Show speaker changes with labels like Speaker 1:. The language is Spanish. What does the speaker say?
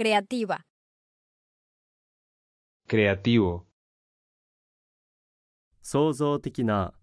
Speaker 1: creativa.
Speaker 2: Creativo. 創造的な